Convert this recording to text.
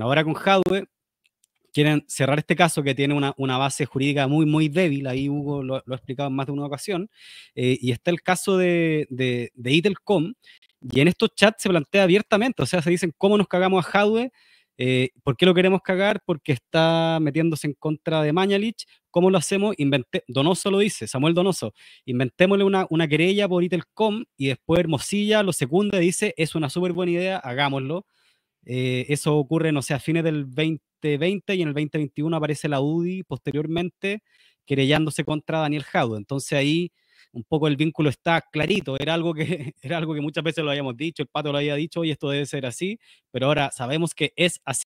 Ahora con Hadwe quieren cerrar este caso que tiene una, base jurídica muy, muy débil, ahí Hugo lo, ha explicado en más de una ocasión, eh, y está el caso de, de, Itelcom, y en estos chats se plantea abiertamente, o sea, se dicen cómo nos cagamos a Hadwe, eh, ¿por qué lo queremos cagar? Porque está metiéndose en contra de Mañalich, ¿cómo lo hacemos? Donoso lo dice, Samuel Donoso, inventémosle una, una querella por Itelcom, y después Hermosilla lo secunda y dice, es una súper buena idea, hagámoslo, eh, eso ocurre, no sé, a fines del 2020 y en el 2021 aparece la UDI posteriormente querellándose contra Daniel Jado. Entonces ahí un poco el vínculo está clarito. Era algo que, era algo que muchas veces lo habíamos dicho, el pato lo había dicho y esto debe ser así, pero ahora sabemos que es así.